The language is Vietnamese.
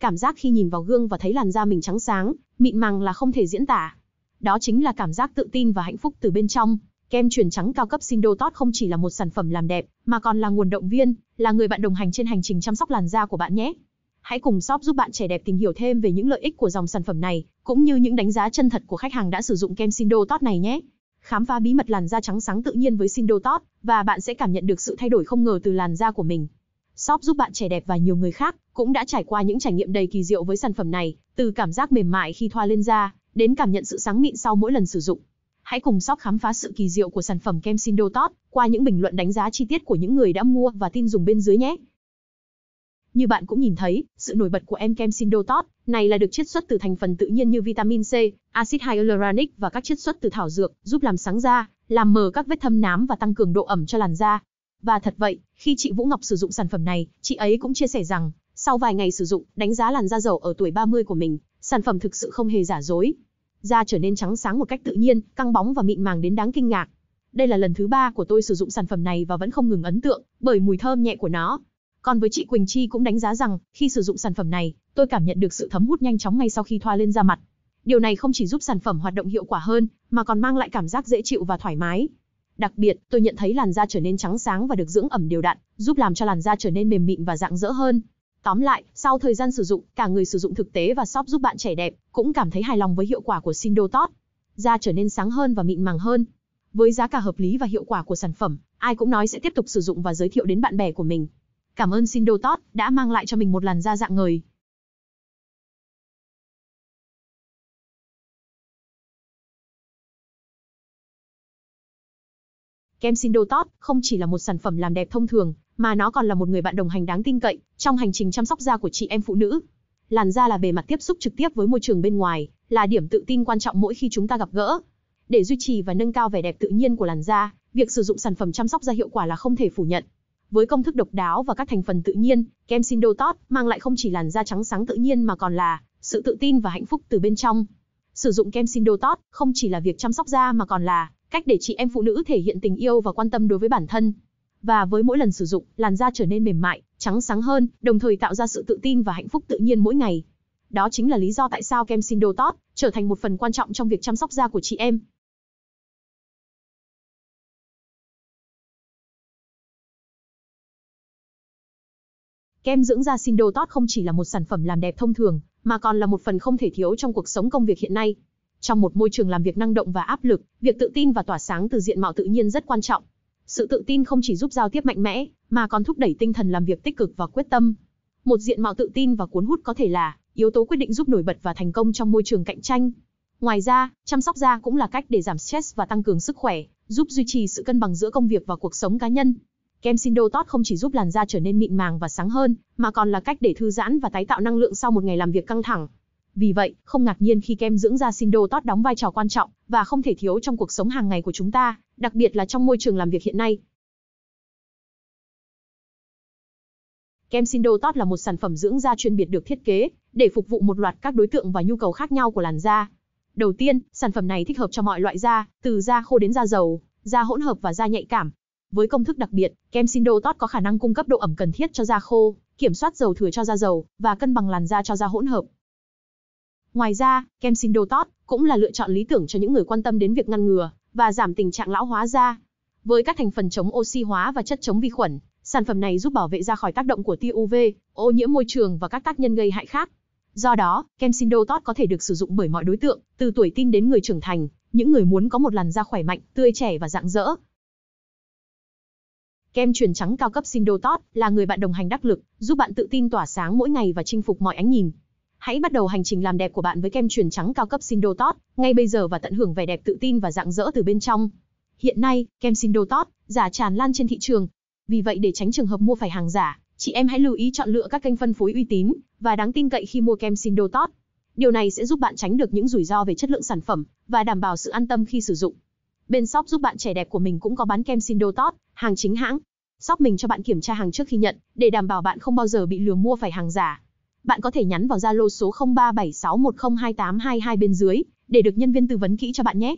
Cảm giác khi nhìn vào gương và thấy làn da mình trắng sáng, mịn màng là không thể diễn tả. Đó chính là cảm giác tự tin và hạnh phúc từ bên trong. Kem truyền trắng cao cấp Sindo Tot không chỉ là một sản phẩm làm đẹp, mà còn là nguồn động viên, là người bạn đồng hành trên hành trình chăm sóc làn da của bạn nhé. Hãy cùng shop giúp bạn trẻ đẹp tìm hiểu thêm về những lợi ích của dòng sản phẩm này, cũng như những đánh giá chân thật của khách hàng đã sử dụng kem Sindo Tot này nhé. Khám phá bí mật làn da trắng sáng tự nhiên với Sindo Tot và bạn sẽ cảm nhận được sự thay đổi không ngờ từ làn da của mình. Shop giúp bạn trẻ đẹp và nhiều người khác cũng đã trải qua những trải nghiệm đầy kỳ diệu với sản phẩm này, từ cảm giác mềm mại khi thoa lên da, đến cảm nhận sự sáng mịn sau mỗi lần sử dụng. Hãy cùng shop khám phá sự kỳ diệu của sản phẩm kem Sindo Top qua những bình luận đánh giá chi tiết của những người đã mua và tin dùng bên dưới nhé. Như bạn cũng nhìn thấy, sự nổi bật của em kem Sindo Top này là được chiết xuất từ thành phần tự nhiên như vitamin C, axit hyaluronic và các chiết xuất từ thảo dược, giúp làm sáng da, làm mờ các vết thâm nám và tăng cường độ ẩm cho làn da. Và thật vậy, khi chị Vũ Ngọc sử dụng sản phẩm này, chị ấy cũng chia sẻ rằng sau vài ngày sử dụng, đánh giá làn da dầu ở tuổi 30 của mình, sản phẩm thực sự không hề giả dối. Da trở nên trắng sáng một cách tự nhiên, căng bóng và mịn màng đến đáng kinh ngạc. Đây là lần thứ ba của tôi sử dụng sản phẩm này và vẫn không ngừng ấn tượng bởi mùi thơm nhẹ của nó. Còn với chị Quỳnh Chi cũng đánh giá rằng, khi sử dụng sản phẩm này, tôi cảm nhận được sự thấm hút nhanh chóng ngay sau khi thoa lên da mặt. Điều này không chỉ giúp sản phẩm hoạt động hiệu quả hơn, mà còn mang lại cảm giác dễ chịu và thoải mái. Đặc biệt, tôi nhận thấy làn da trở nên trắng sáng và được dưỡng ẩm đều đặn, giúp làm cho làn da trở nên mềm mịn và rạng rỡ hơn. Tóm lại, sau thời gian sử dụng, cả người sử dụng thực tế và shop giúp bạn trẻ đẹp cũng cảm thấy hài lòng với hiệu quả của Sindotot. Da trở nên sáng hơn và mịn màng hơn. Với giá cả hợp lý và hiệu quả của sản phẩm, ai cũng nói sẽ tiếp tục sử dụng và giới thiệu đến bạn bè của mình. Cảm ơn Sindotot đã mang lại cho mình một làn da dạng người. Kem Sindotot không chỉ là một sản phẩm làm đẹp thông thường, mà nó còn là một người bạn đồng hành đáng tin cậy trong hành trình chăm sóc da của chị em phụ nữ. Làn da là bề mặt tiếp xúc trực tiếp với môi trường bên ngoài, là điểm tự tin quan trọng mỗi khi chúng ta gặp gỡ. Để duy trì và nâng cao vẻ đẹp tự nhiên của làn da, việc sử dụng sản phẩm chăm sóc da hiệu quả là không thể phủ nhận. Với công thức độc đáo và các thành phần tự nhiên, kem Sindotot mang lại không chỉ làn da trắng sáng tự nhiên mà còn là sự tự tin và hạnh phúc từ bên trong. Sử dụng kem Sindotot không chỉ là việc chăm sóc da mà còn là cách để chị em phụ nữ thể hiện tình yêu và quan tâm đối với bản thân và với mỗi lần sử dụng, làn da trở nên mềm mại, trắng sáng hơn, đồng thời tạo ra sự tự tin và hạnh phúc tự nhiên mỗi ngày. Đó chính là lý do tại sao kem Sindo Tot trở thành một phần quan trọng trong việc chăm sóc da của chị em. Kem dưỡng da Sindo Tot không chỉ là một sản phẩm làm đẹp thông thường, mà còn là một phần không thể thiếu trong cuộc sống công việc hiện nay. Trong một môi trường làm việc năng động và áp lực, việc tự tin và tỏa sáng từ diện mạo tự nhiên rất quan trọng. Sự tự tin không chỉ giúp giao tiếp mạnh mẽ, mà còn thúc đẩy tinh thần làm việc tích cực và quyết tâm. Một diện mạo tự tin và cuốn hút có thể là yếu tố quyết định giúp nổi bật và thành công trong môi trường cạnh tranh. Ngoài ra, chăm sóc da cũng là cách để giảm stress và tăng cường sức khỏe, giúp duy trì sự cân bằng giữa công việc và cuộc sống cá nhân. Kem Sindo Tot không chỉ giúp làn da trở nên mịn màng và sáng hơn, mà còn là cách để thư giãn và tái tạo năng lượng sau một ngày làm việc căng thẳng. Vì vậy, không ngạc nhiên khi kem dưỡng da sinh đô tót đóng vai trò quan trọng và không thể thiếu trong cuộc sống hàng ngày của chúng ta, đặc biệt là trong môi trường làm việc hiện nay. Kem sinh đô tót là một sản phẩm dưỡng da chuyên biệt được thiết kế để phục vụ một loạt các đối tượng và nhu cầu khác nhau của làn da. Đầu tiên, sản phẩm này thích hợp cho mọi loại da, từ da khô đến da dầu, da hỗn hợp và da nhạy cảm. Với công thức đặc biệt, kem sinh đô tót có khả năng cung cấp độ ẩm cần thiết cho da khô, kiểm soát dầu thừa cho da dầu và cân bằng làn da cho da hỗn hợp. Ngoài ra, kem sinh đô tót cũng là lựa chọn lý tưởng cho những người quan tâm đến việc ngăn ngừa và giảm tình trạng lão hóa da. Với các thành phần chống oxy hóa và chất chống vi khuẩn, sản phẩm này giúp bảo vệ da khỏi tác động của tia UV, ô nhiễm môi trường và các tác nhân gây hại khác. Do đó, kem sinh đô tót có thể được sử dụng bởi mọi đối tượng, từ tuổi teen đến người trưởng thành, những người muốn có một làn da khỏe mạnh, tươi trẻ và rạng rỡ. Kem truyền trắng cao cấp Sindotot là người bạn đồng hành đắc lực, giúp bạn tự tin tỏa sáng mỗi ngày và chinh phục mọi ánh nhìn. Hãy bắt đầu hành trình làm đẹp của bạn với kem truyền trắng cao cấp Sindotot, ngay bây giờ và tận hưởng vẻ đẹp tự tin và rạng rỡ từ bên trong. Hiện nay, kem Sindotot giả tràn lan trên thị trường. Vì vậy để tránh trường hợp mua phải hàng giả, chị em hãy lưu ý chọn lựa các kênh phân phối uy tín và đáng tin cậy khi mua kem Sindotot. Điều này sẽ giúp bạn tránh được những rủi ro về chất lượng sản phẩm và đảm bảo sự an tâm khi sử dụng. Bên shop giúp bạn trẻ đẹp của mình cũng có bán kem Sindotot, hàng chính hãng. Shop mình cho bạn kiểm tra hàng trước khi nhận để đảm bảo bạn không bao giờ bị lừa mua phải hàng giả bạn có thể nhắn vào Zalo số 0376102822 bên dưới để được nhân viên tư vấn kỹ cho bạn nhé.